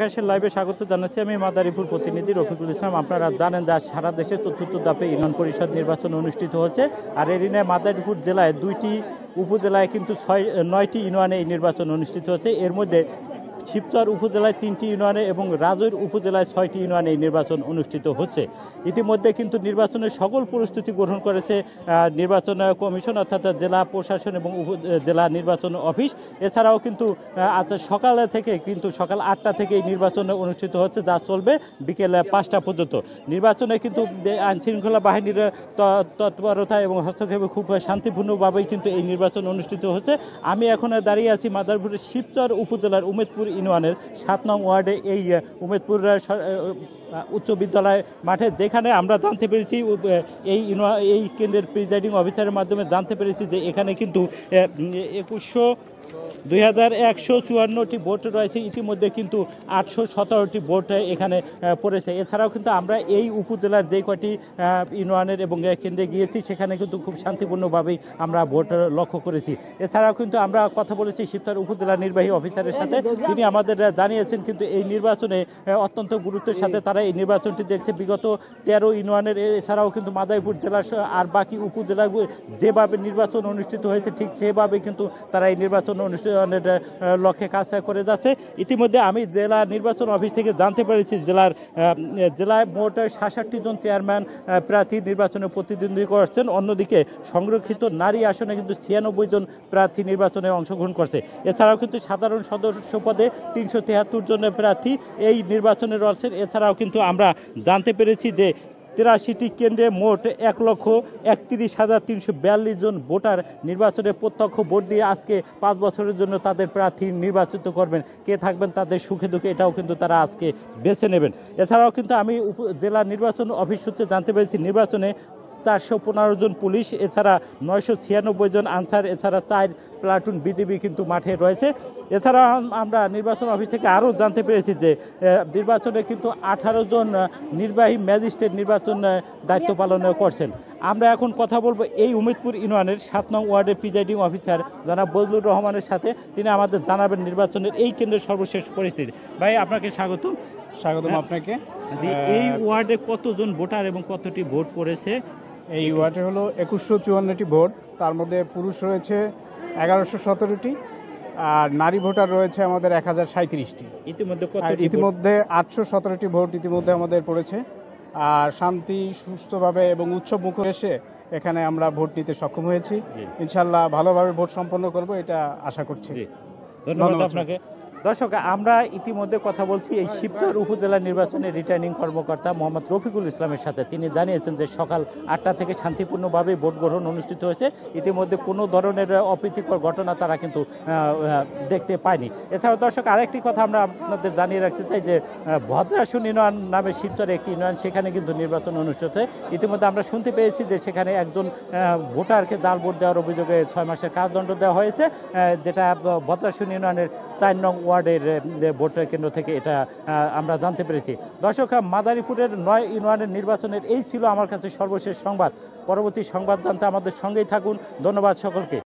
আকাশের লাইভে স্বাগত জানাচ্ছি আমি মাদারীপুর প্রতিনিধি রফিকুল ইসলাম আপনারা জানেন যে সারা দেশে চতুর্থ দাপে ইউনিয়ন পরিষদ নির্বাচন অনুষ্ঠিত হচ্ছে আর এর মাদারীপুর জেলায় দুইটি উপজেলায় কিন্তু ছয় নয়টি ইউনিয়নে এই নির্বাচন অনুষ্ঠিত হচ্ছে এর মধ্যে শিবচর উপজেলায় তিনটি ইউনিয়নে এবং রাজৈর উপজেলায় ছয়টি ইউনিয়নে এই নির্বাচন অনুষ্ঠিত হচ্ছে ইতিমধ্যে কিন্তু নির্বাচনের সকল প্রস্তুতি গ্রহণ করেছে নির্বাচন কমিশন অর্থাৎ জেলা প্রশাসন এবং জেলা নির্বাচন অফিস এছাড়াও কিন্তু আজ সকালে থেকে কিন্তু সকাল আটটা থেকে এই নির্বাচন অনুষ্ঠিত হচ্ছে যা চলবে বিকেল পাঁচটা পর্যন্ত নির্বাচনে কিন্তু আইন শৃঙ্খলা বাহিনীর তৎপরতা এবং হস্তক্ষেপে খুব শান্তিপূর্ণভাবেই কিন্তু এই নির্বাচন অনুষ্ঠিত হচ্ছে আমি এখন দাঁড়িয়ে আছি মাদারপুরের শিবচর উপজেলার উমেদপুর ইউনিয়নের সাত নং ওয়ার্ডে এই উমেদপুর উচ্চ বিদ্যালয় মাঠে যেখানে আমরা জানতে পেরেছি এই এই কেন্দ্রের প্রিজাইডিং অফিসারের মাধ্যমে জানতে পেরেছি যে এখানে কিন্তু একুশশো দুই হাজার একশো চুয়ান্নটি বোট রয়েছে ইতিমধ্যে কিন্তু আটশো সতেরোটি ভোট এখানে পড়েছে এছাড়াও কিন্তু আমরা এই উপজেলার যে কয়টি ইউনিয়নের এবং কেন্দ্রে গিয়েছি সেখানে কিন্তু খুব শান্তিপূর্ণভাবেই আমরা ভোট লক্ষ্য করেছি এছাড়াও কিন্তু আমরা কথা বলেছি শিবতার উপজেলা নির্বাহী অফিসারের সাথে তিনি তিনি আমাদের জানিয়েছেন কিন্তু এই নির্বাচনে অত্যন্ত গুরুত্বের সাথে তারা এই নির্বাচনটি দেখছে বিগত তেরো ইউনিয়নের এছাড়াও কিন্তু মাদাইপুর জেলার আর বাকি উপজেলাগুলো যেভাবে নির্বাচন অনুষ্ঠিত হয়েছে ঠিক সেভাবে কিন্তু তারা এই নির্বাচন অনুষ্ঠানের লক্ষ্যে কাজ করে যাচ্ছে ইতিমধ্যে আমি জেলা নির্বাচন অফিস থেকে জানতে পেরেছি জেলার জেলায় মোট সাতষট্টি জন চেয়ারম্যান প্রার্থী নির্বাচনে প্রতিদ্বন্দ্বী করছেন অন্যদিকে সংরক্ষিত নারী আসনে কিন্তু ছিয়ানব্বই জন প্রার্থী নির্বাচনে অংশগ্রহণ করছে এছাড়াও কিন্তু সাধারণ সদস্য পদে তিনশো তেহাত্তর জনের প্রার্থী এই নির্বাচনে রয়েছেন এছাড়াও কিন্তু আমরা জানতে পেরেছি যে তেরাশিটি কেন্দ্রে মোট এক লক্ষ একত্রিশ হাজার তিনশো বিয়াল্লিশ জন ভোটার নির্বাচনে প্রত্যক্ষ ভোট দিয়ে আজকে পাঁচ বছরের জন্য তাদের প্রার্থী নির্বাচিত করবেন কে থাকবেন তাদের সুখে দুঃখে এটাও কিন্তু তারা আজকে বেছে নেবেন এছাড়াও কিন্তু আমি জেলা নির্বাচন অফিস সূত্রে জানতে পেরেছি নির্বাচনে চারশো পনেরো জন পুলিশ এছাড়া নয়শো ছিয়ানব্বই জন আনসার এছাড়া চার প্লাটুন বিজিবি কিন্তু মাঠে রয়েছে এছাড়া আমরা নির্বাচন অফিস থেকে আরও জানতে পেরেছি যে নির্বাচনে কিন্তু আঠারো জন নির্বাহী ম্যাজিস্ট্রেট নির্বাচন দায়িত্ব পালন করছেন আমরা এখন কথা বলবো এই উমিদপুর ইউনিয়নের সাত নং ওয়ার্ডের প্রিজাইডিং অফিসার জনাব বজলুর রহমানের সাথে তিনি আমাদের জানাবেন নির্বাচনের এই কেন্দ্রের সর্বশেষ পরিস্থিতি ভাই আপনাকে স্বাগত স্বাগতম আপনাকে এই ওয়ার্ডে কতজন ভোটার এবং কতটি ভোট পড়েছে এই ওয়ার্ডে হলো একুশশো চুয়ান্নটি ভোট তার মধ্যে পুরুষ রয়েছে এগারোশো সতেরোটি আর নারী ভোটার রয়েছে আমাদের এক হাজার সাঁত্রিশটি ইতিমধ্যে ইতিমধ্যে আটশো সতেরোটি ভোট ইতিমধ্যে আমাদের পড়েছে আর শান্তি সুস্থভাবে এবং উৎসব মুখ এসে এখানে আমরা ভোট নিতে সক্ষম হয়েছি ইনশাল্লাহ ভালোভাবে ভোট সম্পন্ন করব এটা আশা করছি ধন্যবাদ আপনাকে দর্শক আমরা ইতিমধ্যে কথা বলছি এই শিবচর উপজেলা নির্বাচনের রিটার্নিং কর্মকর্তা মোহাম্মদ রফিকুল ইসলামের সাথে তিনি জানিয়েছেন যে সকাল আটটা থেকে শান্তিপূর্ণভাবে ভোট গ্রহণ অনুষ্ঠিত হয়েছে ইতিমধ্যে কোনো ধরনের অপ্রীতিকর ঘটনা তারা কিন্তু দেখতে পায়নি এছাড়াও দর্শক আরেকটি কথা আমরা আপনাদের জানিয়ে রাখতে চাই যে ভদ্রাসন ইউনিয়ন নামে শিবচরে একটি ইউনিয়ন সেখানে কিন্তু নির্বাচন অনুষ্ঠিত হয় ইতিমধ্যে আমরা শুনতে পেয়েছি যে সেখানে একজন ভোটারকে জাল ভোট দেওয়ার অভিযোগে ছয় মাসের কারাদণ্ড দেওয়া হয়েছে যেটা ভদ্রাসন ইউনিয়নের চার নং ওয়ার্ডের ভোটের কেন্দ্র থেকে এটা আমরা জানতে পেরেছি দর্শক মাদারীপুরের নয় ইউনিয়নের নির্বাচনের এই ছিল আমার কাছে সর্বশেষ সংবাদ পরবর্তী সংবাদ জানতে আমাদের সঙ্গেই থাকুন ধন্যবাদ সকলকে